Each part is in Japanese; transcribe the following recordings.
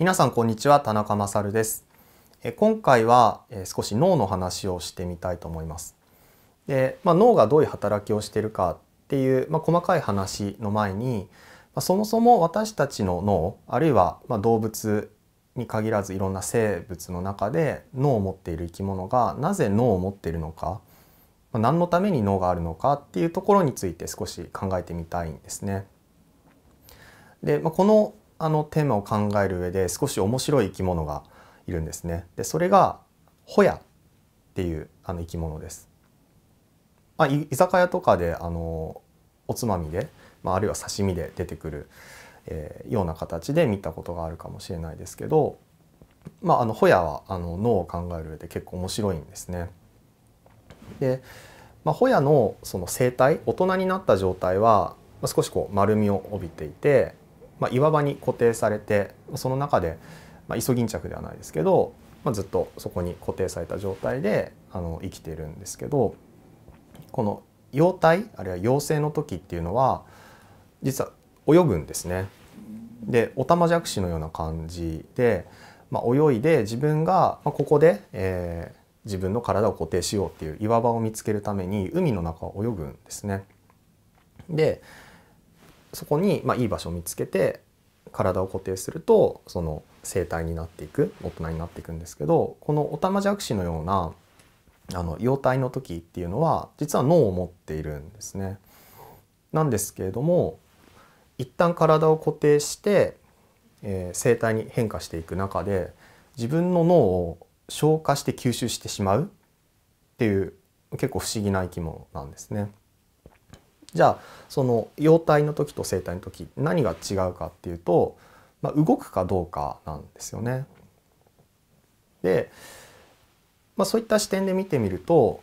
皆さんこんにちは田中勝です今回は少し脳の話をしてみたいと思いますで、まあ、脳がどういう働きをしているかっていう、まあ、細かい話の前にそもそも私たちの脳あるいはま動物に限らずいろんな生物の中で脳を持っている生き物がなぜ脳を持っているのか何のために脳があるのかっていうところについて少し考えてみたいんですね。で、まあ、このあのテーマを考える上で少し面白い生き物がいるんですね。でそれがホヤっていうあの生き物です。まあ、居酒屋とかであのおつまみで、まあ、あるいは刺身で出てくる、えー、ような形で見たことがあるかもしれないですけど、まあ、あのホヤはあの脳を考える上で結構面白いんですね。で、まあ、ホヤのその生態大人になった状態は少しこう丸みを帯びていてまあ、岩場に固定されてその中で、まあ、イソギンチャクではないですけど、まあ、ずっとそこに固定された状態であの生きてるんですけどこの幼体あるいは幼生の時っていうのは実は泳ぐんですね。でオタマジャクシのような感じで、まあ、泳いで自分が、まあ、ここで、えー、自分の体を固定しようっていう岩場を見つけるために海の中を泳ぐんですね。でそこに、まあ、いい場所を見つけて体を固定するとその生体になっていく大人になっていくんですけどこのオタマジャクシのようなあの幼体の時っていうのは実は脳を持っているんですね。なんですけれども一旦体を固定して、えー、生体に変化していく中で自分の脳を消化して吸収してしまうっていう結構不思議な生き物なんですね。じゃあその幼体の時と生体の時何が違うかっていうと、まあ、動くかどうかなんですよね。で、まあ、そういった視点で見てみると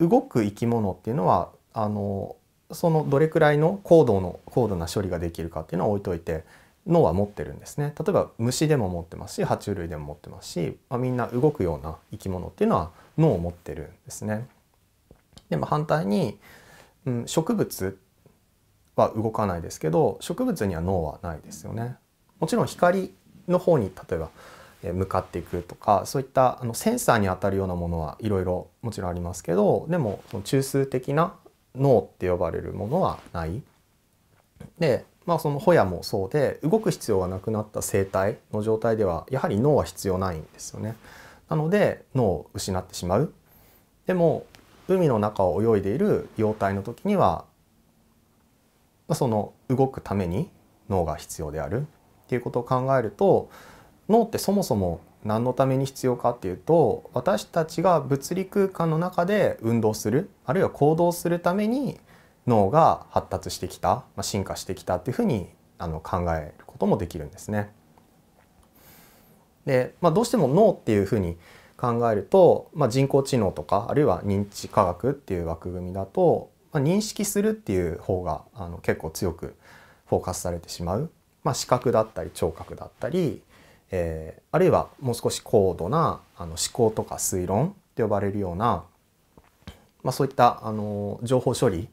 動く生き物っていうのはあのそのどれくらいの高度の高度な処理ができるかっていうのは置いといて脳は持ってるんですね例えば虫でも持ってますし爬虫類でも持ってますし、まあ、みんな動くような生き物っていうのは脳を持ってるんですね。でも反対にうん、植物は動かないですけど植物には脳はないですよね。もちろん光の方に例えば向かっていくとかそういったあのセンサーにあたるようなものはいろいろもちろんありますけどでもその中枢的な脳って呼ばれるものはない。でまあそのホヤもそうで動く必要がなくなった生態の状態ではやはり脳は必要ないんですよね。なので脳を失ってしまう。でも海の中を泳いでいる幼体の時にはその動くために脳が必要であるっていうことを考えると脳ってそもそも何のために必要かっていうと私たちが物理空間の中で運動するあるいは行動するために脳が発達してきた、まあ、進化してきたっていうふうにあの考えることもできるんですね。で、まあ、どうしても脳っていうふうに考えると、まあ、人工知能とかあるいは認知科学っていう枠組みだと、まあ、認識するっていう方があの結構強くフォーカスされてしまう、まあ、視覚だったり聴覚だったり、えー、あるいはもう少し高度なあの思考とか推論って呼ばれるような、まあ、そういったあの情報処理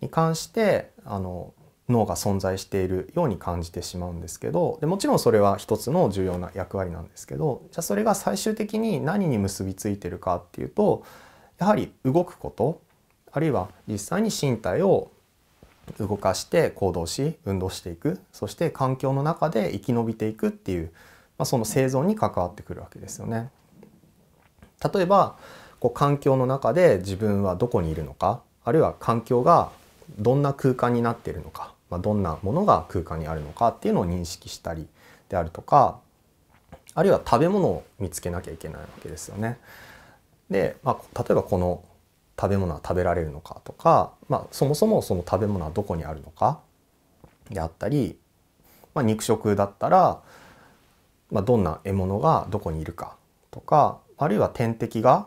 に関してあの脳が存在しているように感じてしまうんですけどでもちろんそれは一つの重要な役割なんですけどじゃあそれが最終的に何に結びついてるかっていうとやはり動くことあるいは実際に身体を動かして行動し運動していくそして環境の中で生き延びていくっていう、まあ、その生存に関わってくるわけですよね。例えばこう環境の中で自分はどこにいるのかあるいは環境がどんな空間になっているのかまあ、どんなものが空間にあるのかっていうのを認識したりであるとかあるいは食べ物を見つけなきゃいけないわけですよね。で、まあ、例えばこの食べ物は食べられるのかとか、まあ、そもそもその食べ物はどこにあるのかであったり、まあ、肉食だったら、まあ、どんな獲物がどこにいるかとかあるいは天敵が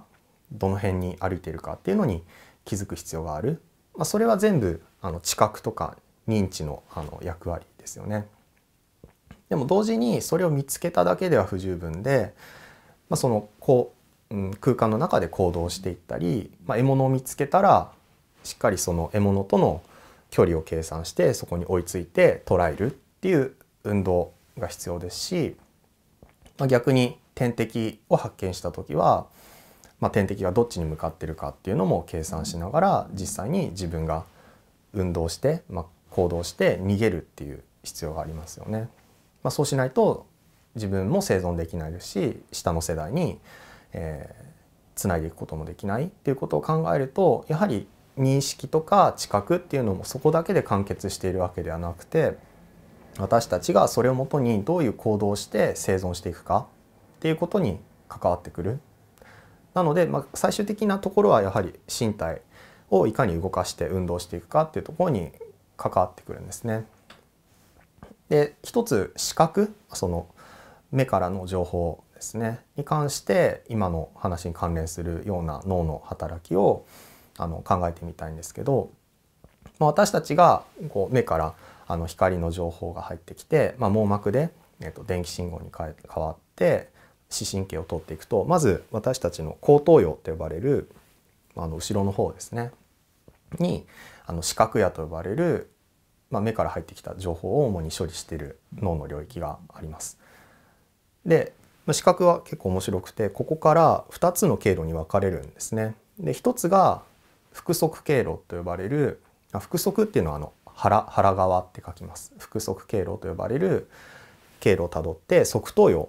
どの辺に歩いているかっていうのに気づく必要がある、まあ、それは全部あの知覚とか認知のあの役割ですよね。でも同時にそれを見つけただけでは不十分で、まあ、そのこう、うん、空間の中で行動していったり、まあ、獲物を見つけたらしっかりその獲物との距離を計算してそこに追いついて捕らえるっていう運動が必要ですし、まあ、逆に天敵を発見した時は、まあ、天敵がどっちに向かってるかっていうのも計算しながら実際に自分が運動して、まあ、行動して逃げるっていう必要がありますよね。まあ、そうしないと自分も生存できないですし下の世代に、えー、つないでいくこともできないっていうことを考えるとやはり認識とか知覚っていうのもそこだけで完結しているわけではなくて私たちがそれをもとにどういう行動をして生存していくかっていうことに関わってくる。なので、まあ、最終的なところはやはり身体をいかに動かして運動していくかっていうところに関わってくるんですね。で一つ視覚その目からの情報ですねに関して今の話に関連するような脳の働きをあの考えてみたいんですけど、まあ、私たちがこう目からあの光の情報が入ってきて、まあ、網膜で、えっと電気信号に変わって視神経を通っていくとまず私たちの後頭葉と呼ばれるあの後ろの方ですねにあの視覚野と呼ばれる、まあ、目から入ってきた情報を主に処理している脳の領域があります。で視覚は結構面白くてここから2つの経路に分かれるんですね。で1つが腹側経路と呼ばれる腹側っていうのはあの腹腹側って書きます腹側経路と呼ばれる経路をたどって側頭葉、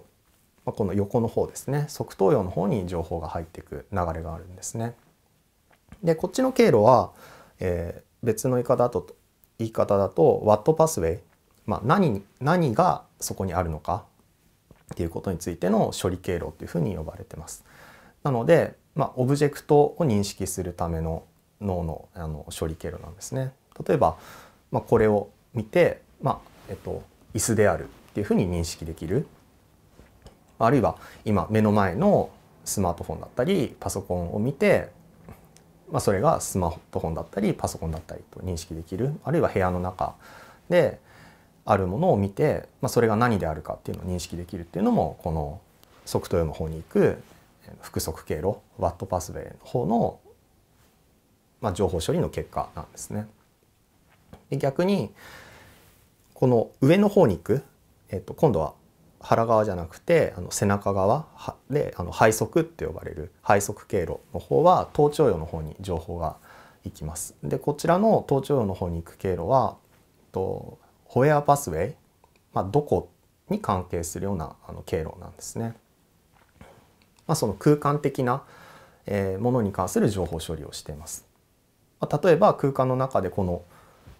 まあ、この横の方ですね側頭葉の方に情報が入っていく流れがあるんですね。でこっちの経路は、え別の言い方だと言い方だと What Pathway、まあ何、何がそこにあるのかっていうことについての処理経路というふうに呼ばれてます。なので、まあ、オブジェクトを認識するための脳のあの処理経路なんですね。例えば、まあ、これを見て、まあえっと、椅子であるっていうふうに認識できる。あるいは今目の前のスマートフォンだったりパソコンを見てまあ、それがスマートフォンだったりパソコンだったりと認識できるあるいは部屋の中であるものを見て、まあ、それが何であるかっていうのを認識できるっていうのもこの測頭用の方に行く複速経路ワットパスウェイの方の、まあ、情報処理の結果なんですね。で逆にこの上の方に行く、えっと、今度は腹側じゃなくてあの背中側であの背側って呼ばれる背側経路の方は頭頂葉の方に情報が行きます。でこちらの頭頂葉の方に行く経路はとホエアパスウェイ、まあ、どこに関係するようなあの経路なんですね。まあ、その空間的な、えものに関する情報処理をしています。まあ、例えば空間の中でこの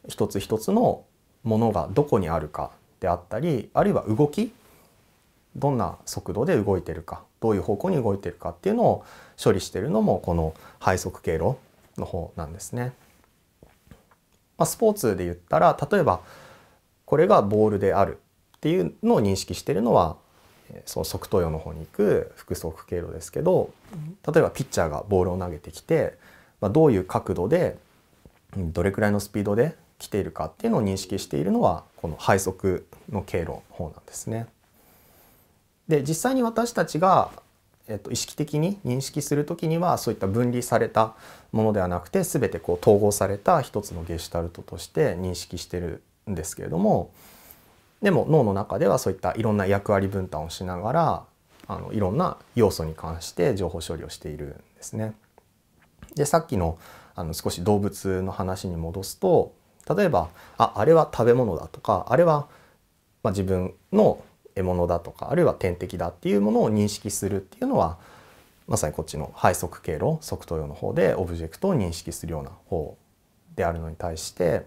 一つ一つのものがどこにあるかであったりあるいは動きどんな速度で動いてるかどういう方向に動いてるかっていうのを処理してるのもこの配速経路の方なんですね。まあ、スポーツで言ったら例えばこれがボールであるっていうのを認識してるのはその側投与の方に行く複速経路ですけど例えばピッチャーがボールを投げてきて、まあ、どういう角度でどれくらいのスピードで来ているかっていうのを認識しているのはこの配速の経路の方なんですね。で実際に私たちが、えっと、意識的に認識する時にはそういった分離されたものではなくて全てこう統合された一つのゲシュタルトとして認識してるんですけれどもでも脳の中ではそういったいろんな役割分担をしながらあのいろんな要素に関して情報処理をしているんですね。でさっきのあの少し動物の話に戻すと例えばああれは食べ物だとかあれは、まあ、自分の獲物だとかあるいは天敵だっていうものを認識するっていうのはまさにこっちの配速経路速度用の方でオブジェクトを認識するような方であるのに対して、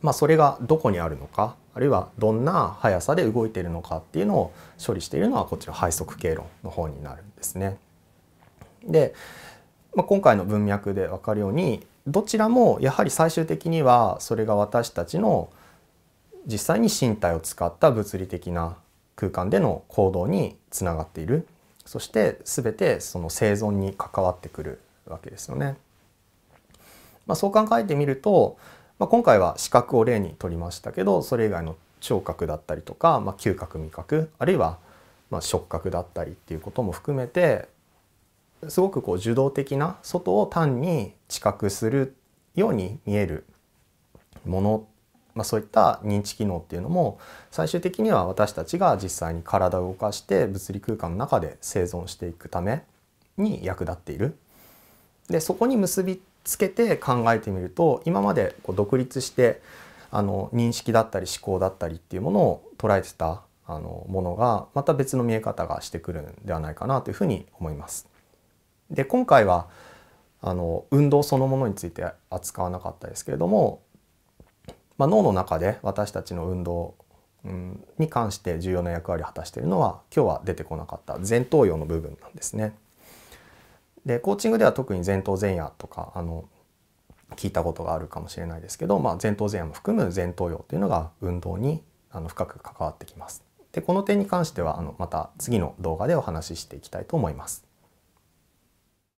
まあ、それがどこにあるのかあるいはどんな速さで動いているのかっていうのを処理しているのはこっちの配速経路の方になるんですね。で、まあ、今回の文脈で分かるようにどちらもやはり最終的にはそれが私たちの実際に身体を使った物理的な空間での行動につながっているそして全てその生存に関わってくるわけですよね。まあ、そう考えてみると、まあ、今回は視覚を例にとりましたけどそれ以外の聴覚だったりとか、まあ、嗅覚味覚あるいはま触覚だったりっていうことも含めてすごくこう受動的な外を単に知覚するように見えるものまあ、そういった認知機能っていうのも最終的には私たちが実際に体を動かして物理空間の中で生存していくために役立っている。でそこに結びつけて考えてみると今までこう独立してあの認識だったり思考だったりっていうものを捉えてたあのものがまた別の見え方がしてくるんではないかなというふうに思います。で今回はあの運動そのものについて扱わなかったですけれどもまあ、脳の中で私たちの運動に関して重要な役割を果たしているのは今日は出てこなかった前頭葉の部分なんですね。でコーチングでは特に前頭前野とかあの聞いたことがあるかもしれないですけど、まあ、前頭前野も含む前頭葉というのが運動にあの深く関わってきます。でこの点に関してはあのまた次の動画でお話ししていきたいと思います。